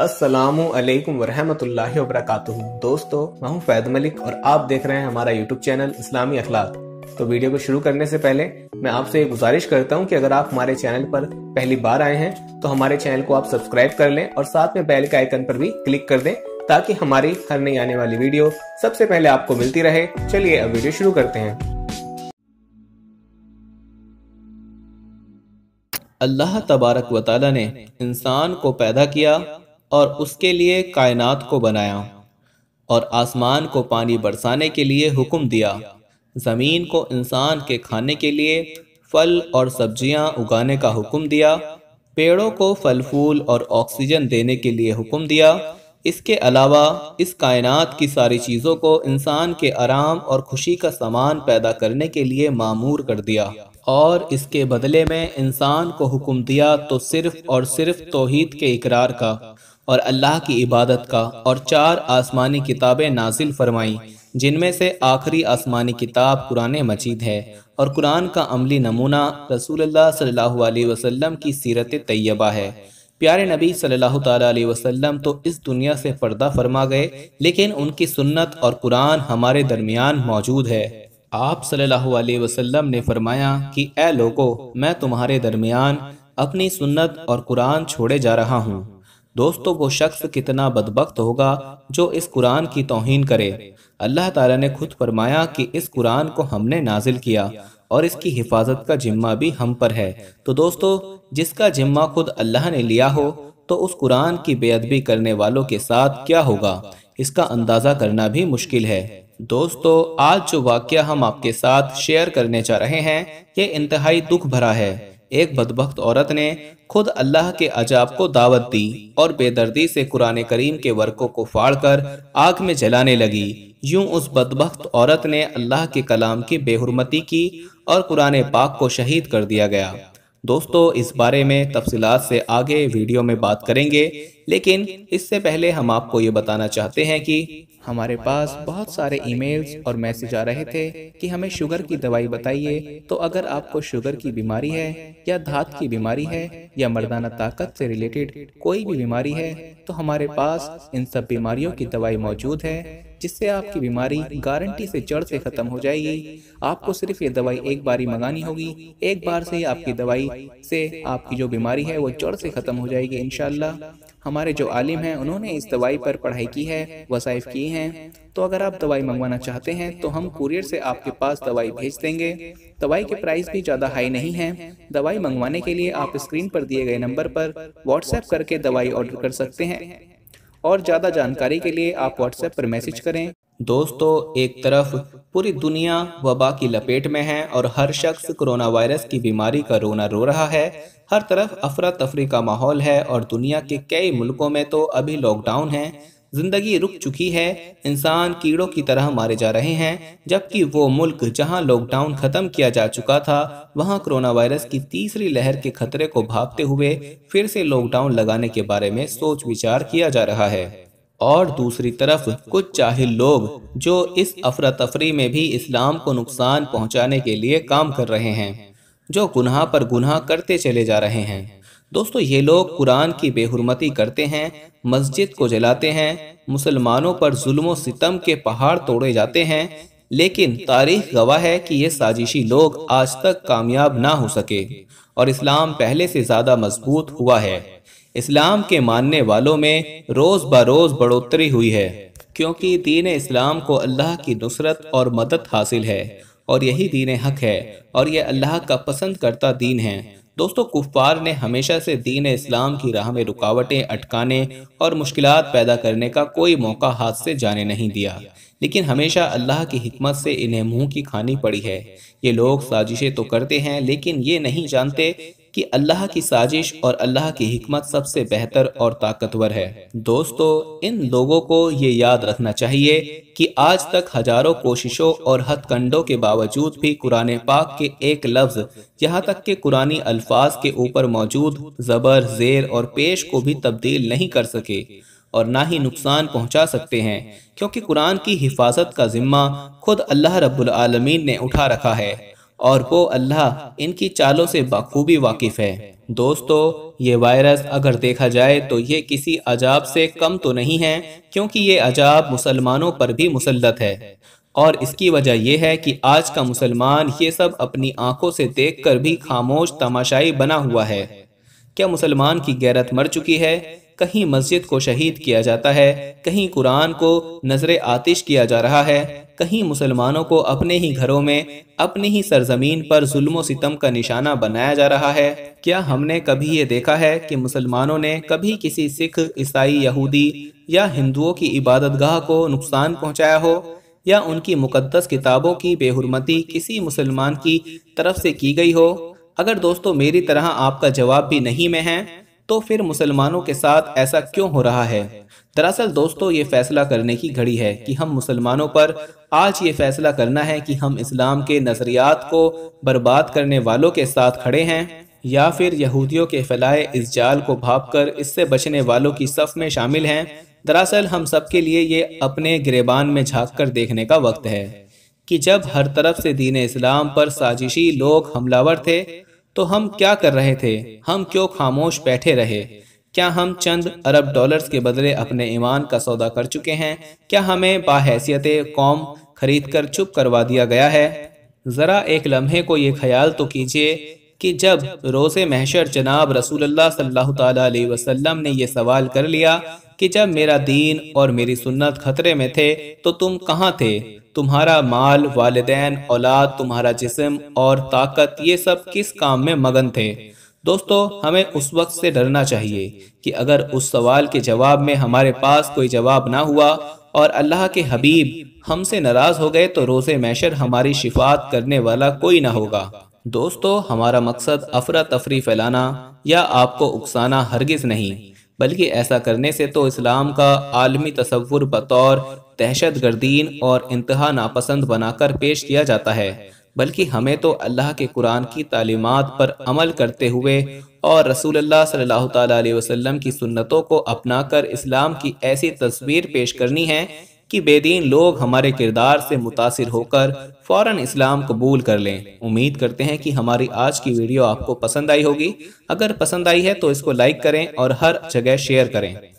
असलकम वरहमल वरक दोस्तों मैं हूं फैद मलिक और आप देख रहे हैं हमारा यूट्यूब चैनल इस्लामी अखलाक तो वीडियो को शुरू करने से पहले मैं आपसे गुजारिश करता हूं कि अगर आप हमारे चैनल पर पहली बार आए हैं तो हमारे चैनल को आप सब्सक्राइब कर लें और साथ में बेल के आइकन पर भी क्लिक कर दें ताकि हमारी हर नई आने वाली वीडियो सबसे पहले आपको मिलती रहे चलिए अब वीडियो शुरू करते हैं अल्लाह तबारक वाली ने इंसान को पैदा किया और उसके लिए कायनात को बनाया और आसमान को पानी बरसाने के लिए हुक्म दिया ज़मीन को इंसान के खाने के लिए फल और सब्जियां उगाने का हुक्म दिया पेड़ों को फल फूल और ऑक्सीजन देने के लिए हुक्म दिया इसके अलावा इस कायनात की सारी चीज़ों को इंसान के आराम और खुशी का सामान पैदा करने के लिए मामूर कर दिया और इसके बदले में इंसान को हुक्म दिया तो सिर्फ और सिर्फ तोहद के इकरार का और अल्लाह की इबादत का और चार आसमानी किताबें नाजिल फरमाई जिनमें से आखिरी आसमानी किताब कुरान मजीद है और कुरान का अमली नमूना रसूलुल्लाह सल्लल्लाहु अलैहि वसल्लम की सीरत तैयबा है प्यारे नबी सल्लल्लाहु अलैहि वसल्लम तो इस दुनिया से पर्दा फरमा गए लेकिन उनकी सुन्नत और कुरान हमारे दरमियान मौजूद है आप सल्लल्लाहु अलैहि वसल्लम ने फरमाया कि ए लोगो मैं तुम्हारे दरमियान अपनी सुन्नत और कुरान छोड़े जा रहा हूँ दोस्तों वो शख्स कितना बदबخت होगा जो इस कुरान की तोहन करे अल्लाह ताला ने खुद फरमाया कि इस कुरान को हमने नाजिल किया और इसकी हिफाजत का जिम्मा भी हम पर है तो दोस्तों जिसका जिम्मा खुद अल्लाह ने लिया हो तो उस कुरान की बेअदबी करने वालों के साथ क्या होगा इसका अंदाज़ा करना भी मुश्किल है दोस्तों आज जो वाक्य हम आपके साथ शेयर करने जा रहे हैं ये इंतहाई दुख भरा है एक बदबخت औरत ने खुद अल्लाह के अजाब को दावत दी और बेदर्दी से कुरान करीम के वर्कों को फाड़कर आग में जलाने लगी यूं उस बदबख्त औरत ने अल्लाह के कलाम की बेहरमती की और कुरान पाक को शहीद कर दिया गया दोस्तों इस बारे में तफसीत से आगे वीडियो में बात करेंगे लेकिन इससे पहले हम आपको ये बताना चाहते हैं कि हमारे पास बहुत सारे ईमेल्स और मैसेज आ रहे थे कि हमें शुगर की दवाई बताइए तो अगर आपको शुगर की बीमारी है या धात की बीमारी है या मर्दाना ताकत से रिलेटेड कोई भी बीमारी है तो हमारे पास इन सब बीमारियों की दवाई मौजूद है जिससे आपकी बीमारी गारंटी से जड़ से खत्म हो जाएगी आपको सिर्फ ये दवाई एक बार ही मंगानी होगी एक बार से आपकी दवाई से आपकी जो बीमारी है वो जड़ से खत्म हो जाएगी इनशाला हमारे जो आलिम हैं उन्होंने इस दवाई पर पढ़ाई की है वसाइफ की हैं तो अगर आप दवाई मंगवाना चाहते हैं तो हम कुरियर से आपके पास दवाई भेज देंगे दवाई के प्राइस भी ज़्यादा हाई नहीं है दवाई मंगवाने के लिए आप स्क्रीन पर दिए गए नंबर पर व्हाट्सएप करके दवाई ऑर्डर कर सकते हैं और ज़्यादा जानकारी के लिए आप व्हाट्सएप पर मैसेज करें दोस्तों एक तरफ पूरी दुनिया वबा की लपेट में है और हर शख्स कोरोना वायरस की बीमारी का रोना रो रहा है हर तरफ अफरा तफरी का माहौल है और दुनिया के कई मुल्कों में तो अभी लॉकडाउन है जिंदगी रुक चुकी है इंसान कीड़ों की तरह मारे जा रहे हैं जबकि वो मुल्क जहां लॉकडाउन खत्म किया जा चुका था वहां कोरोना वायरस की तीसरी लहर के खतरे को भागते हुए फिर से लॉकडाउन लगाने के बारे में सोच विचार किया जा रहा है और दूसरी तरफ कुछ चाहिल लोग जो इस अफरा तफरी में भी इस्लाम को नुकसान पहुँचाने के लिए काम कर रहे हैं जो गुनाह पर गुनाह करते चले जा रहे हैं दोस्तों ये लोग कुरान की बेहरमती करते हैं मस्जिद को जलाते हैं मुसलमानों पर जुल्म सितम के पहाड़ तोड़े जाते हैं लेकिन तारीख गवाह है कि ये साजिशी लोग आज तक कामयाब ना हो सके और इस्लाम पहले से ज़्यादा मजबूत हुआ है इस्लाम के मानने वालों में रोज़ बरोज़ बढ़ोतरी हुई है क्योंकि दीन इस्लाम को अल्लाह की नुसरत और मदद हासिल है और यही दीन हक है और यह अल्लाह का पसंद करता दीन है दोस्तों कुफ्फार ने हमेशा से दीन इस्लाम की राह में रुकावटें अटकाने और मुश्किल पैदा करने का कोई मौका हाथ से जाने नहीं दिया लेकिन हमेशा अल्लाह की हमत से इन्हें मुंह की खानी पड़ी है ये लोग साजिशें तो करते हैं लेकिन ये नहीं जानते कि अल्लाह की साजिश और अल्लाह की हमत सबसे बेहतर और ताकतवर है दोस्तों इन लोगों को ये याद रखना चाहिए कि आज तक हजारों कोशिशों और हथकंडों के बावजूद भी कुरान पाक के एक लफ्ज यहाँ तक के कुरानी अल्फाज के ऊपर मौजूद जबर जेर और पेश को भी तब्दील नहीं कर सके और ना ही नुकसान पहुंचा सकते हैं क्योंकि कुरान की हिफाजत का ज़िम्मा खुद अल्लाह रब्बुल आलमीन ने उठा रखा है और वो अल्लाह इनकी चालों से बखूबी वाकिफ़ है दोस्तों ये वायरस अगर देखा जाए तो ये किसी अजाब से कम तो नहीं है क्योंकि ये अजाब मुसलमानों पर भी मुसलत है और इसकी वजह यह है कि आज का मुसलमान ये सब अपनी आंखों से देखकर भी खामोश तमाशाई बना हुआ है क्या मुसलमान की गैरत मर चुकी है कहीं मस्जिद को शहीद किया जाता है कहीं कुरान को नजर आतिश किया जा रहा है कहीं मुसलमानों को अपने ही घरों में अपनी ही सरजमीन पर जुल्मो सितम का निशाना बनाया जा रहा है क्या हमने कभी ये देखा है कि मुसलमानों ने कभी किसी सिख ईसाई यहूदी या हिंदुओं की इबादतगाह को नुकसान पहुँचाया हो या उनकी मुकदस किताबों की बेहरमती किसी मुसलमान की तरफ से की गई हो अगर दोस्तों मेरी तरह आपका जवाब भी नहीं में है तो फिर मुसलमानों के साथ ऐसा क्यों हो रहा है दरअसल दोस्तों ये फैसला करने की घड़ी है कि हम मुसलमानों पर आज ये फैसला करना है कि हम इस्लाम के नज़रियात को बर्बाद करने वालों के साथ खड़े हैं या फिर यहूदियों के फैलाए इस जाल को भाप कर इससे बचने वालों की सफ में शामिल हैं दरअसल हम सबके लिए ये अपने गिरेबान में झाँक कर देखने का वक्त है कि जब हर तरफ से दीन इस्लाम पर साजिशी लोग हमलावर थे तो हम क्या कर रहे थे हम क्यों खामोश बैठे रहे क्या हम चंद अरब डॉलर्स के बदले अपने ईमान का सौदा कर चुके हैं क्या हमें बाहैसियत कौम खरीद कर चुप करवा दिया गया है ज़रा एक लम्हे को ये ख्याल तो कीजिए कि जब रोजे महशर जनाब रसूल सल्लल्लाहु अलैहि वसल्लम ने यह सवाल कर लिया कि जब मेरा दीन और मेरी सुन्नत खतरे में थे तो तुम कहाँ थे तुम्हारा माल वालदेन औलाद तुम्हारा जिस्म और ताकत ये सब किस काम में मगन थे दोस्तों हमें उस वक्त से डरना चाहिए कि अगर उस सवाल के जवाब में हमारे पास कोई जवाब ना हुआ और अल्लाह के हबीब हमसे नाराज़ हो गए तो रोज़े मैशर हमारी शिफात करने वाला कोई ना होगा दोस्तों हमारा मकसद अफरा तफरी फैलाना या आपको उकसाना हरगिज़ नहीं बल्कि ऐसा करने से तो इस्लाम का आलमी तस्वुर बतौर दहशत गर्दीन और इंतहा नापसंद बनाकर पेश किया जाता है बल्कि हमें तो अल्लाह के कुरान की तालीमत पर अमल करते हुए और रसूल सल्ला वसम की सुन्नतों को अपना कर इस्लाम की ऐसी तस्वीर पेश करनी है कि बेदीन लोग हमारे किरदार से मुतासर होकर फ़ौर इस्लाम कबूल कर लें उम्मीद करते हैं कि हमारी आज की वीडियो आपको पसंद आई होगी अगर पसंद आई है तो इसको लाइक करें और हर जगह शेयर करें